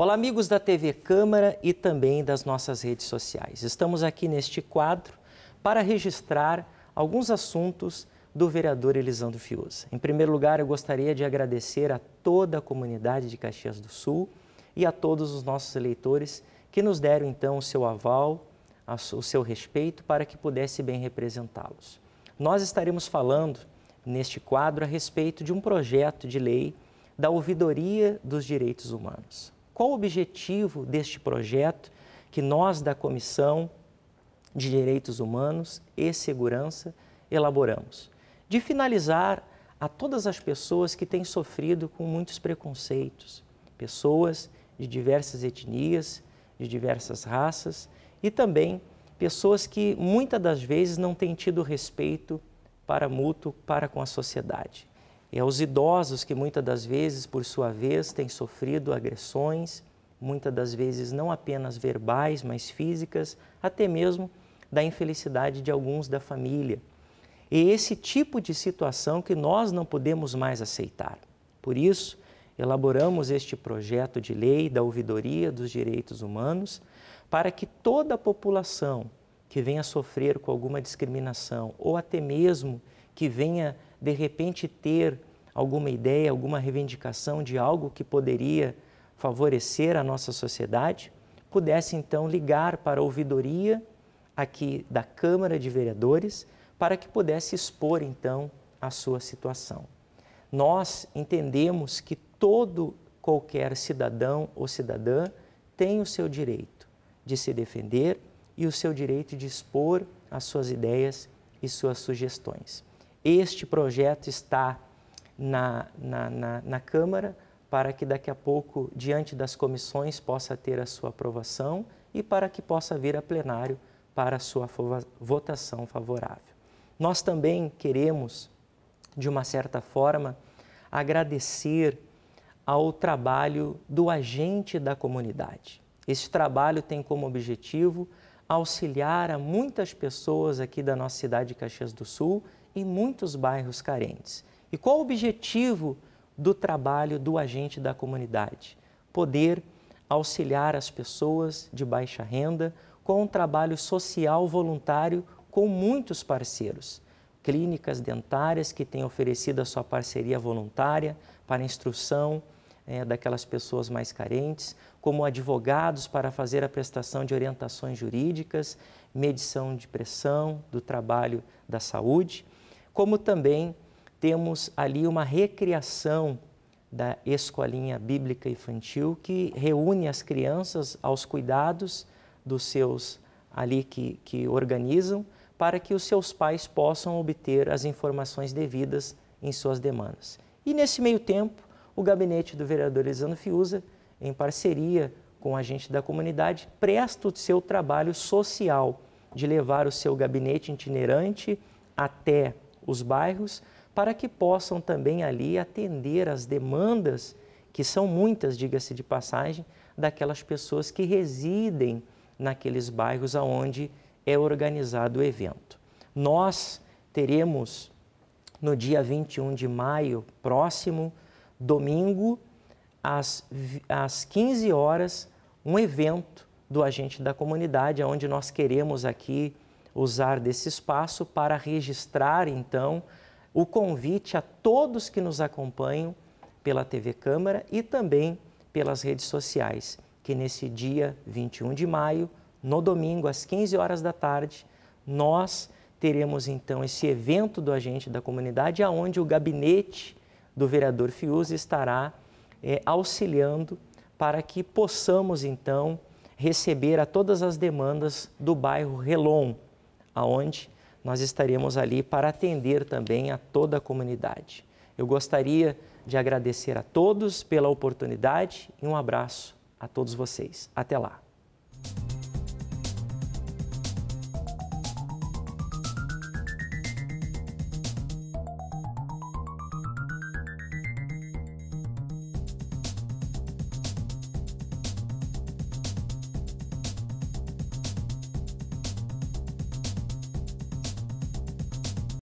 Olá, amigos da TV Câmara e também das nossas redes sociais. Estamos aqui neste quadro para registrar alguns assuntos do vereador Elisandro Fiuza. Em primeiro lugar, eu gostaria de agradecer a toda a comunidade de Caxias do Sul e a todos os nossos eleitores que nos deram então o seu aval, o seu respeito para que pudesse bem representá-los. Nós estaremos falando neste quadro a respeito de um projeto de lei da ouvidoria dos direitos humanos qual o objetivo deste projeto que nós da Comissão de Direitos Humanos e Segurança elaboramos. De finalizar a todas as pessoas que têm sofrido com muitos preconceitos, pessoas de diversas etnias, de diversas raças e também pessoas que muitas das vezes não têm tido respeito para mútuo para com a sociedade é aos idosos que muitas das vezes, por sua vez, têm sofrido agressões, muitas das vezes não apenas verbais, mas físicas, até mesmo da infelicidade de alguns da família. E é esse tipo de situação que nós não podemos mais aceitar. Por isso, elaboramos este projeto de lei da ouvidoria dos direitos humanos para que toda a população que venha sofrer com alguma discriminação ou até mesmo que venha de repente ter alguma ideia, alguma reivindicação de algo que poderia favorecer a nossa sociedade, pudesse então ligar para a ouvidoria aqui da Câmara de Vereadores para que pudesse expor então a sua situação. Nós entendemos que todo qualquer cidadão ou cidadã tem o seu direito de se defender e o seu direito de expor as suas ideias e suas sugestões. Este projeto está na, na, na, na Câmara para que daqui a pouco, diante das comissões, possa ter a sua aprovação e para que possa vir a plenário para a sua votação favorável. Nós também queremos, de uma certa forma, agradecer ao trabalho do agente da comunidade. Esse trabalho tem como objetivo auxiliar a muitas pessoas aqui da nossa cidade de Caxias do Sul em muitos bairros carentes. E qual o objetivo do trabalho do agente da comunidade? Poder auxiliar as pessoas de baixa renda com um trabalho social voluntário com muitos parceiros. Clínicas dentárias que têm oferecido a sua parceria voluntária para instrução é, daquelas pessoas mais carentes, como advogados para fazer a prestação de orientações jurídicas, medição de pressão do trabalho da saúde como também temos ali uma recriação da escolinha bíblica infantil que reúne as crianças aos cuidados dos seus ali que, que organizam para que os seus pais possam obter as informações devidas em suas demandas. E nesse meio tempo, o gabinete do vereador Elisano Fiuza, em parceria com a gente da comunidade, presta o seu trabalho social de levar o seu gabinete itinerante até os bairros para que possam também ali atender às demandas, que são muitas, diga-se de passagem, daquelas pessoas que residem naqueles bairros aonde é organizado o evento. Nós teremos no dia 21 de maio próximo, domingo, às, às 15 horas, um evento do agente da comunidade, onde nós queremos aqui usar desse espaço para registrar, então, o convite a todos que nos acompanham pela TV Câmara e também pelas redes sociais, que nesse dia 21 de maio, no domingo, às 15 horas da tarde, nós teremos então esse evento do agente da comunidade, aonde o gabinete do vereador Fius estará é, auxiliando para que possamos então receber a todas as demandas do bairro Relon, aonde nós estaremos ali para atender também a toda a comunidade. Eu gostaria de agradecer a todos pela oportunidade e um abraço a todos vocês. Até lá!